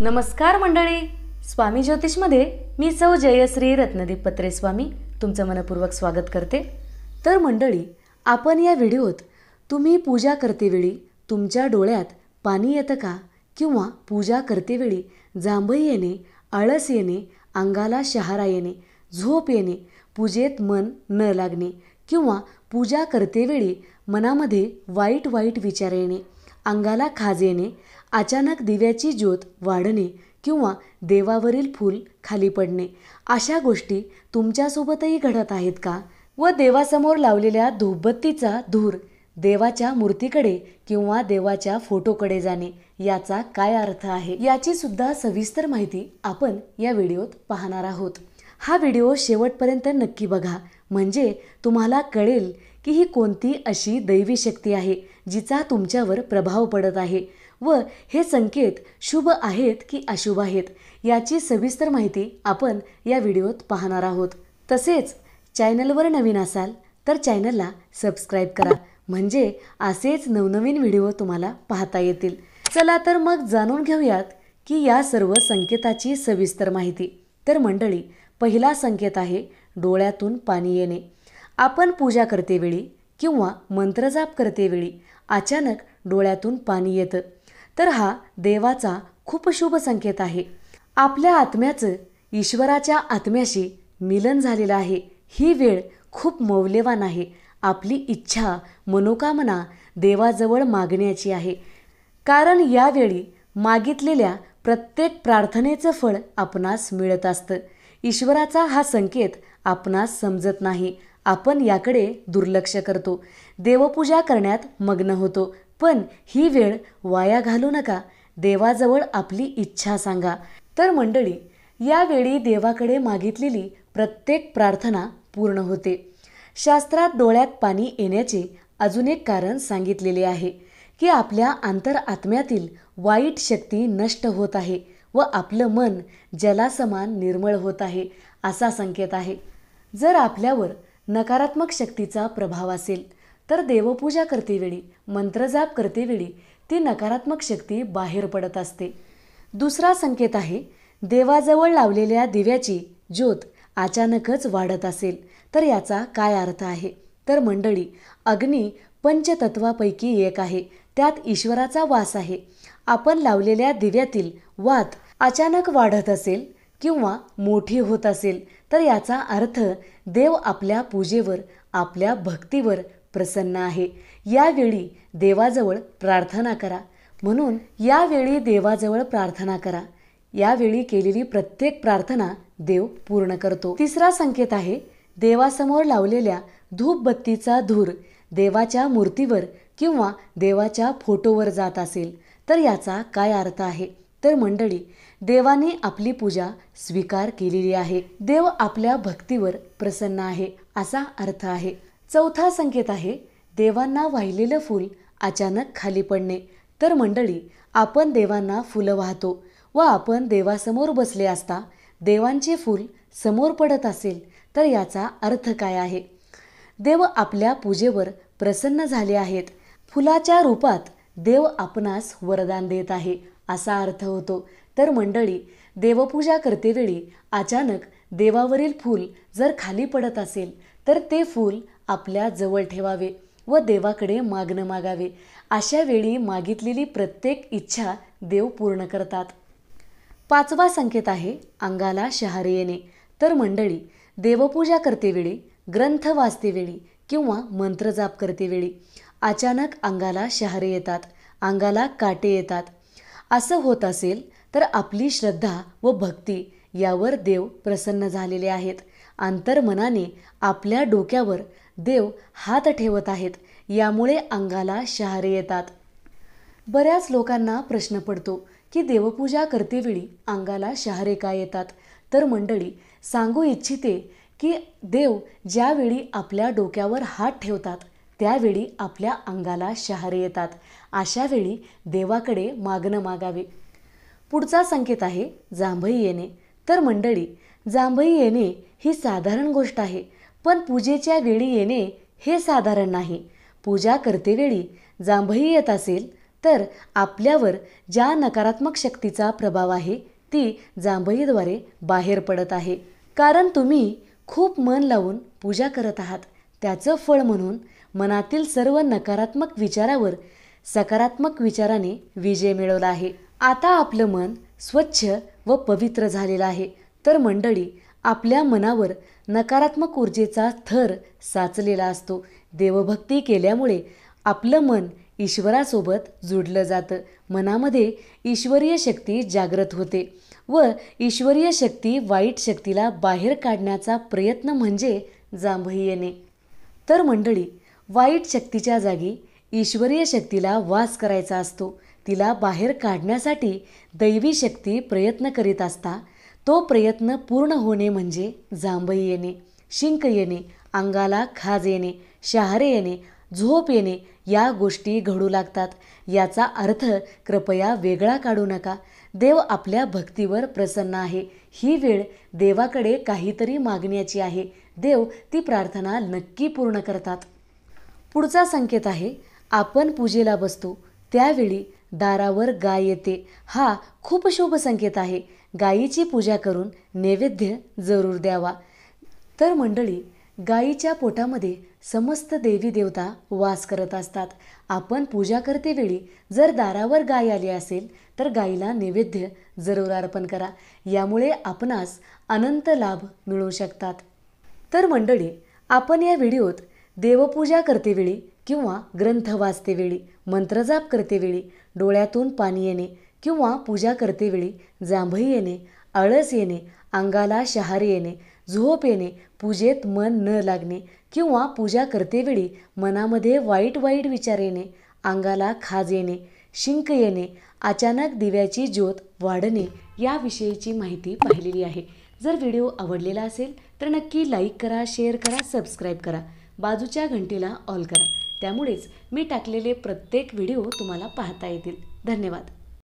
नमस्कार मंडळी स्वामी ज्योतिषमध्ये मी सौ जयश्री रत्नदीप स्वामी तुमचं मनपूर्वक स्वागत करते तर मंडळी आपण या व्हिडिओत तुम्ही पूजा करतेवेळी तुमच्या डोळ्यात पाणी येतं का किंवा पूजा करतेवेळी जांभई येणे आळस येणे अंगाला शहारा येणे झोप येणे पूजेत मन न लागणे किंवा पूजा करतेवेळी मनामध्ये वाईट वाईट विचार येणे अंगाला खाज येणे अचानक दिव्याची ज्योत वाढणे किंवा देवावरील फूल खाली पडणे अशा गोष्टी तुमच्यासोबतही घडत आहेत का व देवासमोर लावलेल्या धूपबत्तीचा धूर देवाच्या मूर्तीकडे किंवा देवाच्या फोटोकडे जाणे याचा काय अर्थ आहे याची सुद्धा सविस्तर माहिती आपण या व्हिडिओत पाहणार आहोत हा व्हिडिओ शेवटपर्यंत नक्की बघा म्हणजे तुम्हाला कळेल की ही कोणती अशी दैवी शक्ती आहे जिचा तुमच्यावर प्रभाव पडत आहे व हे संकेत शुभ आहेत की अशुभ आहेत याची सविस्तर माहिती आपण या व्हिडिओत पाहणार आहोत तसेच चॅनलवर नवीन असाल तर चॅनलला सबस्क्राईब करा म्हणजे असेच नवनवीन व्हिडिओ तुम्हाला पाहता येतील चला तर मग जाणून घेऊयात की या सर्व संकेताची सविस्तर माहिती तर मंडळी पहिला संकेत आहे डोळ्यातून पाणी येणे आपण पूजा करतेवेळी किंवा मंत्रजाप करतेवेळी अचानक डोळ्यातून पाणी येतं तर हा देवाचा खूप शुभ संकेत आहे आपल्या आत्म्याचं ईश्वराच्या आत्म्याशी मिलन झालेलं आहे ही वेळ खूप मौल्यवान आहे आपली इच्छा मनोकामना देवाजवळ मागण्याची आहे कारण यावेळी मागितलेल्या प्रत्येक प्रार्थनेचं फळ आपणास मिळत असतं ईश्वराचा हा संकेत आपणास समजत नाही आपण याकडे दुर्लक्ष करतो देवपूजा करण्यात मग्न होतो पण ही वेळ वाया घालू नका देवाजवळ आपली इच्छा सांगा तर मंडळी यावेळी देवाकडे मागितलेली प्रत्येक प्रार्थना पूर्ण होते शास्त्रात डोळ्यात पाणी येण्याचे अजून एक कारण सांगितलेले आहे की आपल्या आंतरआत्म्यातील वाईट शक्ती नष्ट होत आहे व आपलं मन जलासमान निर्मळ होत आहे असा संकेत आहे जर आपल्यावर नकारात्मक शक्तीचा प्रभाव असेल तर देवपूजा करतेवेळी मंत्रजाप करतेवेळी ती नकारात्मक शक्ती बाहेर पडत असते दुसरा संकेत आहे देवाजवळ लावलेल्या दिव्याची ज्योत अचानकच वाढत असेल तर याचा काय अर्थ आहे तर मंडळी अग्नी पंचतत्वापैकी एक आहे त्यात ईश्वराचा वास आहे आपण लावलेल्या दिव्यातील वात अचानक वाढत असेल किंवा मोठी होत असेल तर याचा अर्थ देव आपल्या पूजेवर आपल्या भक्तीवर प्रसन्न आहे यावेळी देवाजवळ प्रार्थना करा म्हणून यावेळी देवाजवळ प्रार्थना करा यावेळी केलेली प्रत्येक प्रार्थना देव पूर्ण करतो तिसरा संकेत आहे देवासमोर लावलेल्या धूपबत्तीचा धूर देवाच्या मूर्तीवर किंवा देवाच्या फोटोवर जात असेल तर याचा काय अर्थ आहे तर मंडळी देवाने आपली पूजा स्वीकार केलेली आहे देव आपल्या भक्तीवर प्रसन्न आहे असा अर्थ आहे चौथा संकेत आहे देवांना वाहिलेलं फूल अचानक खाली पडणे तर मंडळी आपण देवांना फुलं वाहतो व आपण देवासमोर बसले असता देवांचे फूल समोर पडत असेल तर याचा अर्थ काय आहे देव आपल्या पूजेवर प्रसन्न झाले आहेत फुलाच्या रूपात देव आपणास वरदान देत आहे असा अर्थ होतो तर मंडळी देवपूजा करतेवेळी अचानक देवावरील फूल जर खाली पडत असेल तर ते फूल आपल्या जवळ ठेवावे व देवाकडे मागणं मागावे अशा वेळी मागितलेली प्रत्येक इच्छा देव पूर्ण करतात पाचवा संकेत आहे अंगाला शहारे येणे तर मंडळी देवपूजा करतेवेळी ग्रंथ वाचतेवेळी किंवा मंत्रजाप करतेवेळी अचानक अंगाला शहारे येतात अंगाला काटे येतात असं होत असेल तर आपली श्रद्धा व भक्ती यावर देव प्रसन्न झालेले आहेत अंतर्मनाने आपल्या डोक्यावर देव हात ठेवत आहेत यामुळे अंगाला शहारे येतात बऱ्याच लोकांना प्रश्न पडतो की देवपूजा करतेवेळी अंगाला शहारे का येतात तर मंडळी सांगू इच्छिते की देव ज्यावेळी आपल्या डोक्यावर हात ठेवतात त्यावेळी आपल्या अंगाला शहारे येतात अशावेळी देवाकडे मागणं मागावे पुढचा संकेत आहे जांभई येणे तर मंडळी जांभई येणे ही साधारण गोष्ट आहे पण पूजेच्या वेळी येणे हे साधारण नाही पूजा करतेवेळी जांभई येत असेल तर आपल्यावर ज्या नकारात्मक शक्तीचा प्रभाव आहे ती जांभईद्वारे बाहेर पडत आहे कारण तुम्ही खूप मन लावून पूजा करत आहात त्याचं फळ म्हणून मनातील सर्व नकारात्मक विचारावर सकारात्मक विचाराने विजय मिळवला आहे आता आपलं मन स्वच्छ व पवित्र झालेलं आहे तर मंडळी आपल्या मनावर नकारात्मक ऊर्जेचा थर साचलेला असतो देवभक्ती केल्यामुळे आपलं मन ईश्वरासोबत जुडलं जातं मनामध्ये ईश्वरीय शक्ती जागृत होते व ईश्वरीय शक्ती वाईट शक्तीला बाहेर काढण्याचा प्रयत्न म्हणजे जांभई येणे तर मंडळी वाईट शक्तीच्या जागी ईश्वरीय शक्तीला वास करायचा असतो तिला बाहेर काढण्यासाठी दैवी शक्ती प्रयत्न करीत असता तो प्रयत्न पूर्ण होणे म्हणजे जांभई येणे शिंक येणे अंगाला खाज येणे शहारे येणे झोप येणे या गोष्टी घडू लागतात याचा अर्थ कृपया वेगळा काढू नका देव आपल्या भक्तीवर प्रसन्न आहे ही वेळ देवाकडे काहीतरी मागण्याची आहे देव ती प्रार्थना नक्की पूर्ण करतात पुढचा संकेत आहे आपण पूजेला बसतो त्यावेळी दारावर गाय येते हा खूप शुभ संकेत आहे गायीची पूजा करून नैवेद्य जरूर द्यावा तर मंडळी गायीच्या पोटामध्ये समस्त देवी देवता वास करत असतात आपण पूजा करतेवेळी जर दारावर गाय आली असेल तर गायीला नैवेद्य जरूर अर्पण करा यामुळे आपणास अनंत लाभ मिळू शकतात तर मंडळी आपण या व्हिडिओत देवपूजा करतेवेळी किंवा ग्रंथ वाचतेवेळी मंत्रजाप करतेवेळी डोळ्यातून पाणी येणे किंवा पूजा करतेवेळी जांभई येणे आळस येणे अंगाला शहार येणे झोप येणे पूजेत मन न लागणे किंवा पूजा करतेवेळी मनामध्ये वाईट वाईट विचार येणे अंगाला खाज येणे शिंक येणे अचानक दिव्याची ज्योत वाढणे याविषयीची माहिती पाहिलेली आहे जर व्हिडिओ आवडलेला असेल तर नक्की लाईक करा शेअर करा सबस्क्राईब करा बाजूच्या घंटीला ऑल करा त्यामुळेच मी टाकलेले प्रत्येक व्हिडिओ तुम्हाला पाहता येतील धन्यवाद